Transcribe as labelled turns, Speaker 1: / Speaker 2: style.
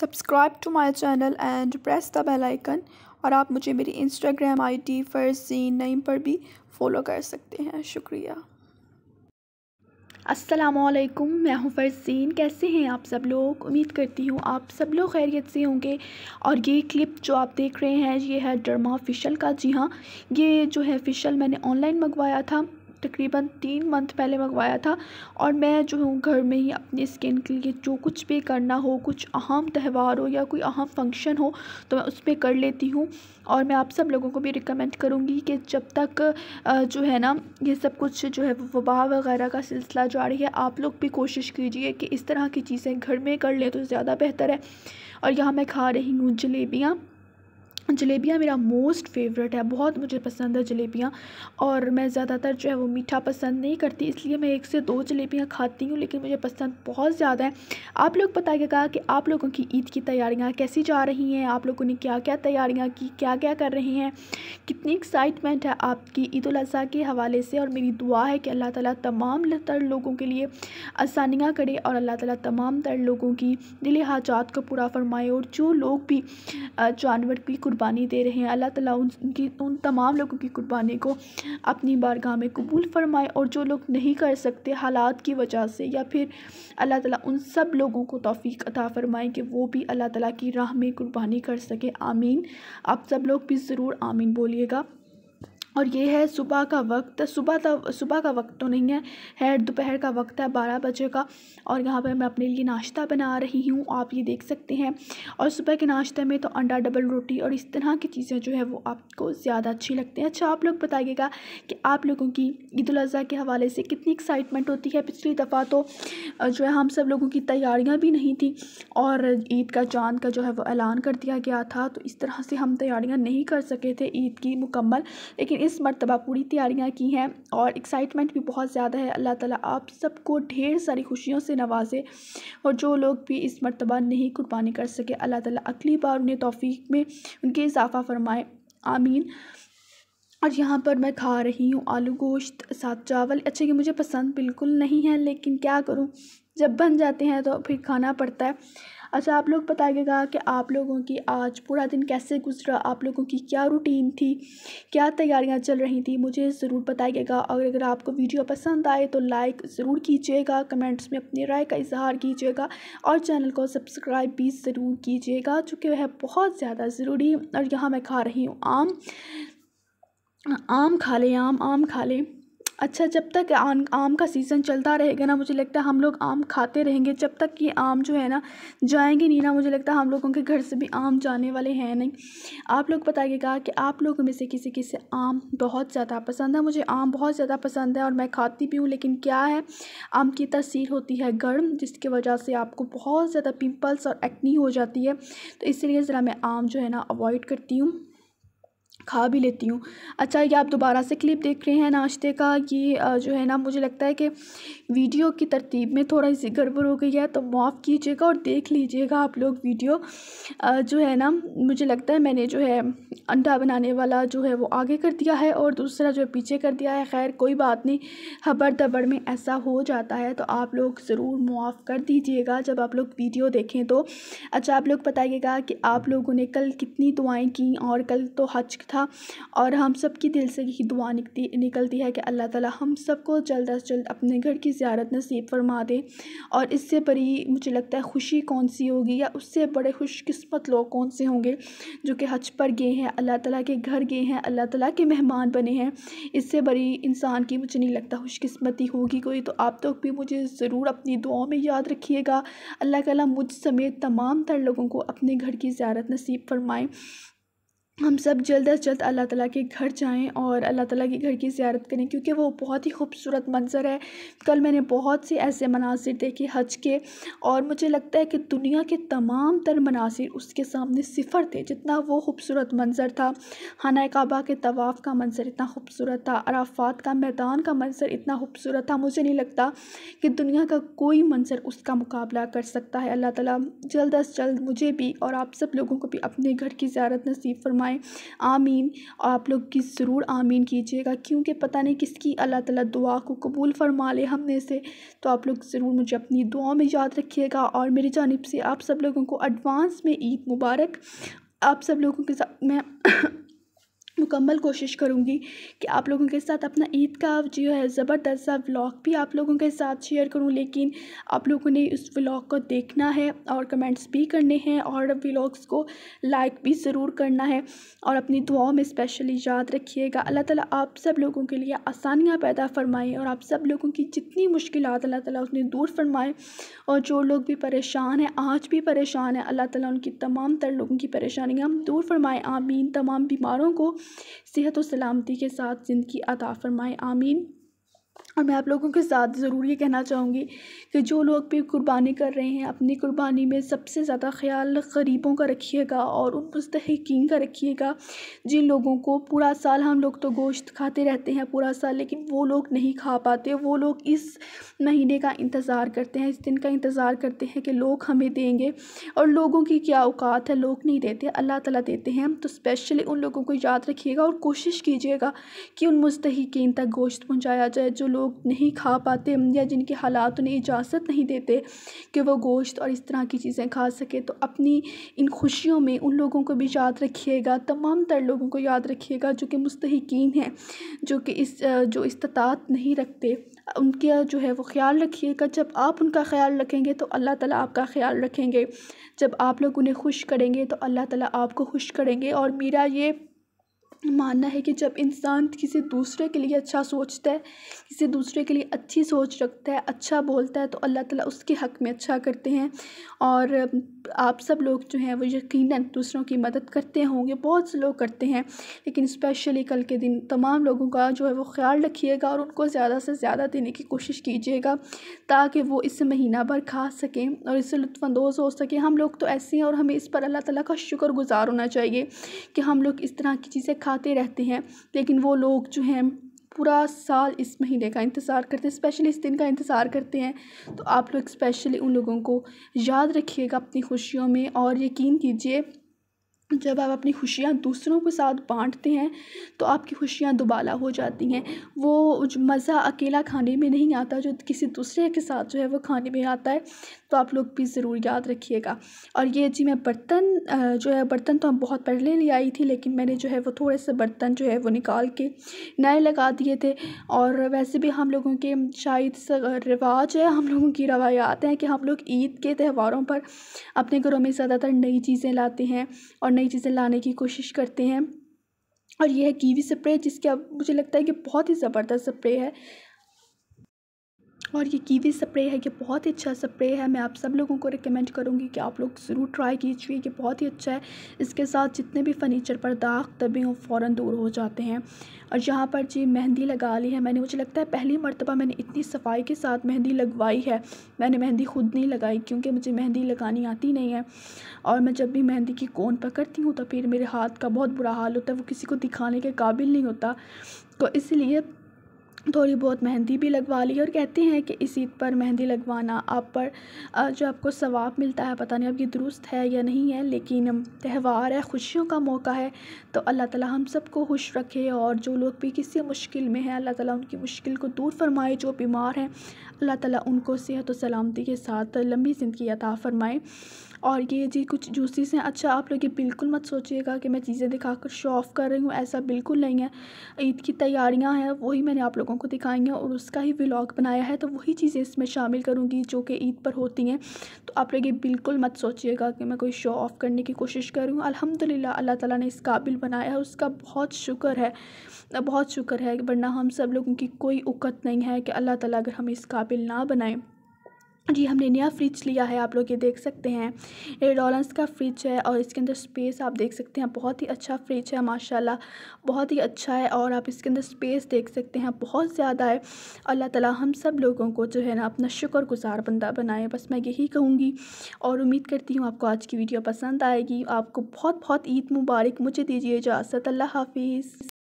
Speaker 1: subscribe to my channel and press the bell icon और आप मुझे मेरी इंस्टाग्राम आईडी फरजीन नईम पर भी फॉलो कर सकते हैं शुक्रिया असलकुम मैं हूँ फरजीन कैसे हैं आप सब लोग उम्मीद करती हूँ आप सब लोग खैरियत से होंगे और ये क्लिप जो आप देख रहे हैं ये है डरमा फ़िशल का जी हाँ ये जो है फ़िशल मैंने ऑनलाइन मंगवाया था तकरीबन तीन मंथ पहले मंगवाया था और मैं जो हूँ घर में ही अपनी स्किन के लिए जो कुछ भी करना हो कुछ अहम त्यौहार हो या कोई अहम फंक्शन हो तो मैं उस पर कर लेती हूँ और मैं आप सब लोगों को भी रिकमेंड करूँगी कि जब तक जो है ना ये सब कुछ जो है वबा वगैरह का सिलसिला जारी है आप लोग भी कोशिश कीजिए कि इस तरह की चीज़ें घर में कर लें तो ज़्यादा बेहतर है और यहाँ मैं खा रही हूँ जलेबियाँ जलेबियाँ मेरा मोस्ट फेवरेट है बहुत मुझे पसंद है जलेबियाँ और मैं ज़्यादातर जो है वो मीठा पसंद नहीं करती इसलिए मैं एक से दो जलेबियाँ खाती हूँ लेकिन मुझे पसंद बहुत ज़्यादा है आप लोग बताइएगा कि आप लोगों की ईद की तैयारियाँ कैसी जा रही हैं आप लोगों ने क्या क्या तैयारियाँ की क्या क्या कर रहे हैं कितनी एक्साइटमेंट है आपकी ईद अजी के हवाले से और मेरी दुआ है कि अल्लाह ताली तमाम तर लोगों के लिए आसानियाँ करे और अल्लाह ताली तमाम तर लोगों की दिल हाजात को पूरा फरमाए और जो लोग भी जानवर की कुर्बानी दे रहे हैं अल्लाह ताला उनकी उन तमाम लोगों की कुर्बानी को अपनी बारगाह में कबूल फरमाए और जो लोग नहीं कर सकते हालात की वजह से या फिर अल्लाह ताला उन सब लोगों को तौफीक अता फ़रमाए कि वो भी अल्लाह ताला की राह में कुर्बानी कर सके आमीन आप सब लोग भी ज़रूर आमीन बोलिएगा और ये है सुबह का वक्त सुबह तो सुबह का वक्त तो नहीं है है दोपहर का वक्त है बारह बजे का और यहाँ पर मैं अपने लिए नाश्ता बना रही हूँ आप ये देख सकते हैं और सुबह के नाश्ते में तो अंडा डबल रोटी और इस तरह की चीज़ें जो है वो आपको ज़्यादा अच्छी लगती हैं अच्छा आप लोग बताइएगा कि आप लोगों की ईद अज़ी के हवाले से कितनी एक्साइटमेंट होती है पिछली दफ़ा तो जो है हम सब लोगों की तैयारियाँ भी नहीं थी और ईद का चांद का जो है वो ऐलान कर दिया गया था तो इस तरह से हम तैयारियाँ नहीं कर सके थे ईद की मुकम्मल लेकिन इस मरतबा पूरी तैयारियाँ की हैं और एक्साइटमेंट भी बहुत ज़्यादा है अल्लाह ताला आप सबको ढेर सारी खुशियों से नवाजे और जो लोग भी इस मरतबा नहीं कुर्बानी कर सके अल्लाह ताला अगली बार उन्हें तोफ़ी में उनके इजाफ़ा फरमाए आमीन और यहाँ पर मैं खा रही हूँ आलू गोश्त साथ चावल अच्छा ये मुझे पसंद बिल्कुल नहीं है लेकिन क्या करूँ जब बन जाते हैं तो फिर खाना पड़ता है अच्छा आप लोग बताइएगा कि आप लोगों की आज पूरा दिन कैसे गुज़रा आप लोगों की क्या रूटीन थी क्या तैयारियां चल रही थी मुझे ज़रूर बताइएगा और अगर आपको वीडियो पसंद आए तो लाइक ज़रूर कीजिएगा कमेंट्स में अपनी राय का इजहार कीजिएगा और चैनल को सब्सक्राइब भी ज़रूर कीजिएगा चूँकि वह बहुत ज़्यादा ज़रूरी और यहाँ मैं खा रही हूँ आम आम खा लें आम आम खा लें अच्छा जब तक आम आम का सीज़न चलता रहेगा ना मुझे लगता है हम लोग आम खाते रहेंगे जब तक ये आम जो है ना जाएंगे नहीं ना मुझे लगता है हम लोगों के घर से भी आम जाने वाले हैं नहीं आप लोग बताइएगा कि आप लोगों में से किसी किसी आम बहुत ज़्यादा पसंद है मुझे आम बहुत ज़्यादा पसंद है और मैं खाती भी हूँ लेकिन क्या है आम की तस्वीर होती है गर्म जिसकी वजह से आपको बहुत ज़्यादा पिम्पल्स और एक्नी हो जाती है तो इसलिए ज़रा मैं आम जो है ना अवॉइड करती हूँ खा भी लेती हूँ अच्छा ये आप दोबारा से क्लिप देख रहे हैं नाश्ते का ये जो है ना मुझे लगता है कि वीडियो की तरतीब में थोड़ा सी गड़बड़ हो गई है तो माफ़ कीजिएगा और देख लीजिएगा आप लोग वीडियो जो है ना मुझे लगता है मैंने जो है अंडा बनाने वाला जो है वो आगे कर दिया है और दूसरा जो है पीछे कर दिया है खैर कोई बात नहीं हबड़ दबड़ में ऐसा हो जाता है तो आप लोग ज़रूर मुआफ़ कर दीजिएगा जब आप लोग वीडियो देखें तो अच्छा आप लोग बताइएगा कि आप लोगों ने कल कितनी दुआएँ की और कल तो हज था और हम सब की दिल से यही दुआ निकती निकलती है कि अल्लाह ताला हम सबको जल्द अज जल्द अपने घर की ज़्यारत नसीब फरमा दे और इससे बड़ी मुझे लगता है खुशी कौन सी होगी या उससे बड़े खुशकस्मत लोग कौन से होंगे जो कि हज पर गए हैं अल्लाह ताला के घर गए हैं अल्लाह ताला के मेहमान बने हैं इससे बड़ी इंसान की मुझे नहीं लगता खुशकस्मती होगी कोई तो आप तो भी मुझे ज़रूर अपनी दुआओं में याद रखिएगा अल्लाह ताला मुझ समेत तमाम तर लोगों को अपने घर की ज़्यारत नसीब फरमाएँ हम सब जल्द अज़ जल्द अल्लाह ताला के घर जाएं और अल्लाह ताला के घर की ज़्यारत करें क्योंकि वो बहुत ही खूबसूरत मंज़र है कल मैंने बहुत से ऐसे मनासिर देखे हज के और मुझे लगता है कि दुनिया के तमाम तर मनासिर उसके सामने सिफर थे जितना वो खूबसूरत मंज़र था खाना काबा के तवाफ़ का मंज़र इतना खूबसूरत था अराफात का मैदान का मंज़र इतना खूबसूरत था मुझे नहीं लगता कि दुनिया का कोई मंज़र उसका मुकाबला कर सकता है अल्लाह ताला जल्द अज़ जल्द मुझे भी और आप सब लोगों को भी अपने घर की ज़्यारत नसीब फरमाए फरमाएँ आमीन आप लोग की ज़रूर आमीन कीजिएगा क्योंकि पता नहीं किसकी अल्लाह ताला दुआ को कबूल फरमा ले हमने से तो आप लोग ज़रूर मुझे अपनी दुआ में याद रखिएगा और मेरी जानब से आप सब लोगों को एडवांस में ईद मुबारक आप सब लोगों के साथ मैं मुकम्मल कोशिश करूँगी कि आप लोगों के साथ अपना ईद का जो है ज़बरदस्त सा व्लॉग भी आप लोगों के साथ शेयर करूँ लेकिन आप लोगों ने उस व्लॉग को देखना है और कमेंट्स भी करने हैं और व्लॉग्स को लाइक भी ज़रूर करना है और अपनी दुआओं में स्पेशली याद रखिएगा अल्लाह ताला आप सब लोगों के लिए आसानियाँ पैदा फरमाएँ और आप सब लोगों की जितनी मुश्किल अल्लाह ताला उसने दूर फरमाएँ और जो लोग भी परेशान हैं आज भी परेशान हैं अल्लाह ताला उनकी तमाम तर लोगों की परेशानियाँ दूर फरमाएँ आमीन तमाम बीमारों को सेहत और सलामती के साथ ज़िंदगी अता फ़रमाए आमीन और मैं आप लोगों के साथ ज़रूर ये कहना चाहूँगी कि जो लोग भी कुर्बानी कर रहे हैं अपनी कुर्बानी में सबसे ज़्यादा ख्याल गरीबों का रखिएगा और उन मुस्तकिन का रखिएगा जिन लोगों को पूरा साल हम लोग तो गोश्त खाते रहते हैं पूरा साल लेकिन वो लोग नहीं खा पाते वो लोग इस महीने का इंतज़ार करते हैं इस दिन का इंतज़ार करते हैं कि लोग हमें देंगे और लोगों की क्या औकात है लोग नहीं देते अल्लाह तला देते हैं तो स्पेशली उन लोगों को याद रखिएगा और कोशिश कीजिएगा कि उन मुस्तकिन तक गोश्त पहुँचाया जाए जो जो लोग नहीं खा पाते या जिनके हालात उन्हें इजाज़त नहीं देते कि वो गोश्त और इस तरह की चीज़ें खा सकें तो अपनी इन खुशियों में उन लोगों को भी याद रखिएगा तमाम तर लोगों को याद रखिएगा जो कि मुस्तकिन हैं जो कि इस जो इस्तात नहीं रखते उनका जो है वो ख्याल रखिएगा जब आप उनका ख्याल रखेंगे तो अल्लाह ताला आपका ख्याल रखेंगे जब आप लोग उन्हें खुश करेंगे तो अल्लाह ताला आपको खुश करेंगे और मेरा ये मानना है कि जब इंसान किसी दूसरे के लिए अच्छा सोचता है किसी दूसरे के लिए अच्छी सोच रखता है अच्छा बोलता है तो अल्लाह ताला उसके हक़ में अच्छा करते हैं और आप सब लोग जो हैं वो यकीनन दूसरों की मदद करते होंगे बहुत से लोग करते हैं लेकिन स्पेशली कल के दिन तमाम लोगों का जो है वो ख्याल रखिएगा और उनको ज़्यादा से ज़्यादा देने की कोशिश कीजिएगा ताकि वो इस महीना भर खा सकें और इससे लुफानंदोज़ हो सकें हम लोग तो ऐसे हैं और हमें इस पर अल्लाह तला का शुक्र गुज़ार होना चाहिए कि हम लोग इस तरह की चीज़ें खाते रहते हैं लेकिन वो लोग जो हैं पूरा साल इस महीने का इंतज़ार करते हैं स्पेशली इस दिन का इंतज़ार करते हैं तो आप लोग स्पेशली उन लोगों को याद रखिएगा अपनी खुशियों में और यकीन कीजिए जब आप अपनी खुशियाँ दूसरों के साथ बाँटते हैं तो आपकी खुशियाँ दुबाला हो जाती हैं वो जो मज़ा अकेला खाने में नहीं आता जो किसी दूसरे के साथ जो है वो खाने में आता है तो आप लोग भी ज़रूर याद रखिएगा और ये जी मैं बर्तन जो है बर्तन तो हम बहुत पहले ले आई थी लेकिन मैंने जो है वो थोड़े से बर्तन जो है वो निकाल के नए लगा दिए थे और वैसे भी हम लोगों के शायद रिवाज है हम लोगों की रवायात हैं कि हम लोग ईद के त्यौहारों पर अपने घरों में ज़्यादातर नई चीज़ें लाते हैं और नई चीज़ें लाने की कोशिश करते हैं और यह है कीवी स्प्रे जिसके अब मुझे लगता है कि बहुत ही ज़बरदस्त स्प्रे है और ये कीवी स्प्रे है ये बहुत ही अच्छा स्प्रे है मैं आप सब लोगों को रिकमेंड करूँगी कि आप लोग ज़रूर ट्राई कीजिए ये बहुत ही अच्छा है इसके साथ जितने भी फर्नीचर पर दाग तभी वो फ़ौर दूर हो जाते हैं और यहाँ पर जी मेहंदी लगा ली है मैंने मुझे लगता है पहली मरतबा मैंने इतनी सफाई के साथ मेहंदी लगवाई है मैंने मेहंदी खुद नहीं लगाई क्योंकि मुझे मेहंदी लगानी आती नहीं है और मैं जब भी मेहंदी की कोन पकड़ती हूँ तो फिर मेरे हाथ का बहुत बुरा हाल होता है वो किसी को दिखाने के काबिल नहीं होता तो इसलिए थोड़ी बहुत मेहंदी भी लगवा ली और कहते हैं कि इस ईद पर मेहंदी लगवाना आप पर जो आपको सवाब मिलता है पता नहीं अब ये दुरुस्त है या नहीं है लेकिन त्यौहार है खुशियों का मौका है तो अल्लाह ताला हम सबको खुश रखे और जो लोग भी किसी मुश्किल में हैं अल्लाह ताला उनकी मुश्किल को दूर फरमाए जो बीमार हैं अल्लाह ताला उनको सेहत और सलामती के साथ लंबी ज़िंदगी अता फ़रमाएँ और ये जी कुछ जूसीस हैं अच्छा आप लोग ये बिल्कुल मत सोचिएगा कि मैं चीज़ें दिखाकर शो ऑफ़ कर रही हूँ ऐसा बिल्कुल नहीं है ईद की तैयारियाँ हैं वही मैंने आप लोगों लोगों को दिखाई हैं और उसका ही व्लॉग बनाया है तो वही चीज़ें इसमें शामिल करूँगी जो कि ईद पर होती हैं तो आप लोग ये बिल्कुल मत सोचिएगा कि मैं कोई शो ऑफ़ करने की कोशिश करूँ अलहमदिल्ला अल्लाह तला ने इस काबिल बनाया है उसका बहुत शुक्र है बहुत शुक्र है वरना हम सब लोगों की कोई उकत नहीं है कि अल्लाह तला अगर हमें इस काबिल ना बनाएं जी हमने नया फ्रिज लिया है आप लोग ये देख सकते हैं ये का फ्रिज है और इसके अंदर स्पेस आप देख सकते हैं बहुत ही अच्छा फ्रिज है माशाल्लाह बहुत ही अच्छा है और आप इसके अंदर स्पेस देख सकते हैं बहुत ज़्यादा है अल्लाह ताला हम सब लोगों को जो है ना अपना शुक्रगुजार बंदा बनाए बस मैं यही कहूँगी और उम्मीद करती हूँ आपको आज की वीडियो पसंद आएगी आपको बहुत बहुत ईद मुबारक मुझे दीजिए इजाज़त अल्लाह हाफिज़